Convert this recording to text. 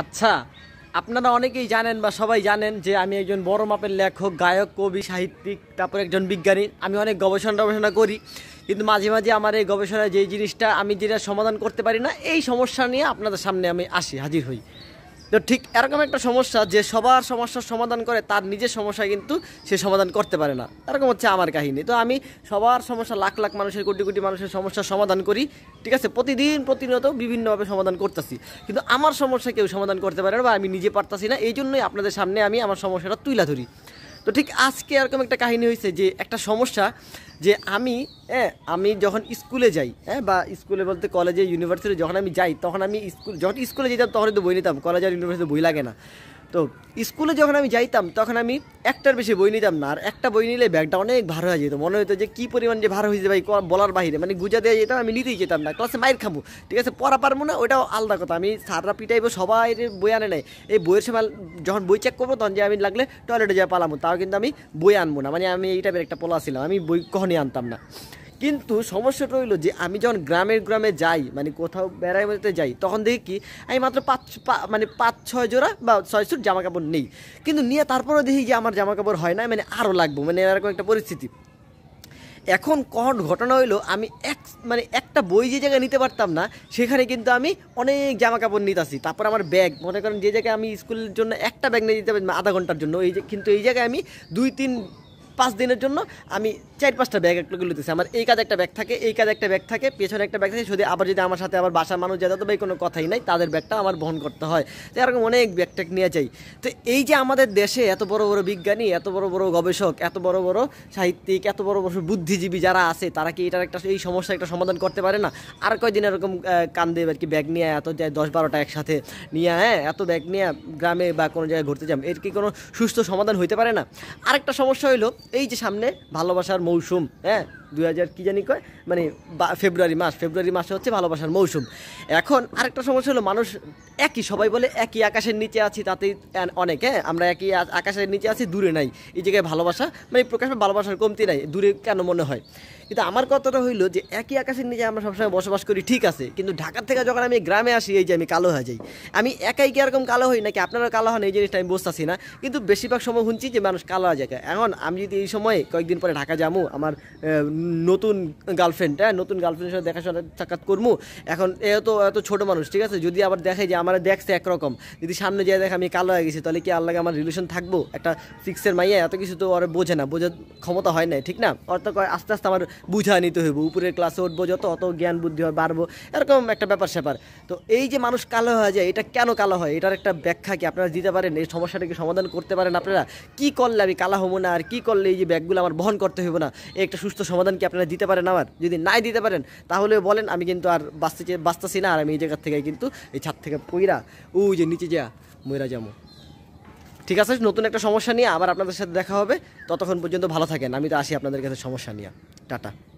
আচ্ছা আপনারা অনেকেই জানেন বা সবাই জানেন যে আমি একজন বড় মাপের লেখক গায়ক কবি সাহিত্যিক তারপর একজন বিজ্ঞানী আমি অনেক গবেষণা টবেষণা করি কিন্তু মাঝে মাঝে আমার এই গবেষণায় যেই জিনিসটা আমি যেটা সমাধান করতে পারি না এই সমস্যা নিয়ে আপনাদের সামনে আমি আসি হাজির হই তো ঠিক এরকম একটা সমস্যা যে সবার সমস্যার সমাধান করে তার নিজের সমস্যা কিন্তু সে সমাধান করতে পারে না এরকম হচ্ছে আমার কাহিনী তো আমি সবার সমস্যা লাখ লাখ মানুষের কোটি কোটি মানুষের সমস্যার সমাধান করি ঠিক আছে প্রতিদিন প্রতিনিয়ত বিভিন্নভাবে সমাধান করতেছি কিন্তু আমার সমস্যা কেউ সমাধান করতে পারে না বা আমি নিজে পারতাছি না এই জন্যই আপনাদের সামনে আমি আমার সমস্যাটা তুলে ধরি তো ঠিক আজকে এরকম একটা কাহিনী হয়েছে যে একটা সমস্যা যে আমি হ্যাঁ আমি যখন স্কুলে যাই হ্যাঁ বা স্কুলে বলতে কলেজে ইউনিভার্সিটি যখন আমি যাই তখন আমি স্কুল যখন স্কুলে যেতাম তখন তো বই নিতাম কলেজ আর ইউনিভার্সিটি বই লাগে না তো স্কুলে যখন আমি যাইতাম তখন আমি একটার বেশি বই নিতাম না আর একটা বই নিলে ব্যাগটা অনেক ভার হয়ে যেত মনে হতো যে কী পরিমাণ যে ভার হয়ে যাবে বলার বাহিরে মানে গুজা দিয়ে যেতাম আমি নিতেই যেতাম না ক্লাসে মায়ের খাবো ঠিক আছে পড়া পারবো না ওটাও আলাদা কথা আমি সাররা পিটাইবো সবাই বই আনে নাই এই বইয়ের সময় যখন বই চেক করবো তখন যে আমি লাগলে টয়লেটে যা পালামো তাও কিন্তু আমি বই আনবো না মানে আমি এই টাইপের একটা পোলা ছিলাম আমি বই কখনই আনতাম না কিন্তু সমস্যাটা হইলো যে আমি যখন গ্রামের গ্রামে যাই মানে কোথাও বেড়াইতে যাই তখন দেখি কি আমি মাত্র পাঁচ মানে পাঁচ ছয় জোড়া বা ছয় সুট জামা কাপড় নেই কিন্তু নিয়ে তারপরও দেখি যে আমার জামা কাপড় হয় না মানে আরও লাগবো মানে এরকম একটা পরিস্থিতি এখন কখন ঘটনা হইলো আমি এক মানে একটা বই যে জায়গায় নিতে পারতাম না সেখানে কিন্তু আমি অনেক জামা কাপড় নিতাছি তারপর আমার ব্যাগ মনে করেন যে জায়গায় আমি স্কুলের জন্য একটা ব্যাগ নিয়ে যেতে পারি আধা ঘন্টার জন্য এই কিন্তু এই জায়গায় আমি দুই তিন পাঁচ দিনের জন্য আমি চার পাঁচটা ব্যাগ একটু লইতেছি আমার এই কাজে একটা ব্যাগ থাকে এই কাজে একটা ব্যাগ থাকে পেছনে একটা ব্যাগ থাকে যদি আবার যদি আমার সাথে আবার বাসার মানুষ যায় তো ভাই কোনো কথাই নাই তাদের ব্যাগটা আমার বহন করতে হয় তো এরকম অনেক ব্যাগ ট্যাগ নিয়ে যাই তো এই যে আমাদের দেশে এত বড় বড় বিজ্ঞানী এত বড় বড় গবেষক এত বড় বড় সাহিত্যিক এত বড় বড় বুদ্ধিজীবী যারা আছে তারা কি এটার একটা এই সমস্যা একটা সমাধান করতে পারে না আর কয়দিন এরকম কান দেবে আর কি ব্যাগ নিয়ে এত যায় দশ বারোটা একসাথে নিয়ে হ্যাঁ এত ব্যাগ নিয়ে গ্রামে বা কোনো জায়গায় ঘুরতে যাম এর কি কোনো সুস্থ সমাধান হইতে পারে না আরেকটা সমস্যা হইলো এই যে সামনে ভালোবাসার মৌসুম হ্যাঁ দুই হাজার কী জানি কয় মানে ফেব্রুয়ারি মাস ফেব্রুয়ারি মাসে হচ্ছে ভালোবাসার মৌসুম এখন আরেকটা সমস্যা হলো মানুষ একই সবাই বলে একই আকাশের নিচে আছি তাতেই অনেক হ্যাঁ আমরা একই আকাশের নিচে আছি দূরে নাই এই জায়গায় ভালোবাসা মানে প্রকাশ ভালোবাসার কমতি নাই দূরে কেন মনে হয় কিন্তু আমার কথাটা হইলো যে একই আকাশের নিচে আমরা সবসময় বসবাস করি ঠিক আছে কিন্তু ঢাকার থেকে যখন আমি গ্রামে আসি এই যে আমি কালো হয়ে যাই আমি একাই কি এরকম কালো হই নাকি আপনারা কালো হন এই জিনিসটা আমি বসতেছি না কিন্তু বেশিরভাগ সময় শুনছি যে মানুষ কালো হয়ে যায় এখন আমি যদি এই সময়ে কয়েকদিন পরে ঢাকা যাবো আমার নতুন গার্লফ্রেন্ড হ্যাঁ নতুন গার্লফ্রেন্ডের সাথে দেখাশোনা সাক্ষাৎ করবো এখন এ তো এত ছোটো মানুষ ঠিক আছে যদি আবার দেখে যে আমার দেখছে একরকম যদি সামনে যেয়ে দেখে আমি কালো হয়ে গেছি তাহলে কি আল্লাহ আমার রিলেশন থাকবো একটা সিক্সের মাইয়া এত কিছু তো আর বোঝে না বোঝার ক্ষমতা হয় না ঠিক না অর্থাৎ আস্তে আস্তে আমার বুঝা নিতে হইব উপরের ক্লাসে উঠবো যত অত জ্ঞান বুদ্ধি হয় বাড়বো এরকম একটা ব্যাপার স্যাপার তো এই যে মানুষ কালো হয়ে যায় এটা কেন কালো হয় এটার একটা ব্যাখ্যা কি আপনারা দিতে পারেন এই সমস্যাটাকে সমাধান করতে পারেন আপনারা কি করলে আমি কালা হবো না আর কি করলে এই যে ব্যাগগুলো আমার বহন করতে হইব না একটা সুস্থ সমাধান সমাধান কি আপনারা দিতে পারেন আমার যদি নাই দিতে পারেন তাহলে বলেন আমি কিন্তু আর বাঁচতে বাঁচতেছি না আর আমি এই জায়গার থেকে কিন্তু এই ছাদ থেকে পইরা ও যে নিচে যা ময়রা যাবো ঠিক আছে নতুন একটা সমস্যা নিয়ে আবার আপনাদের সাথে দেখা হবে ততক্ষণ পর্যন্ত ভালো থাকেন আমি তো আসি আপনাদের কাছে সমস্যা নিয়ে টাটা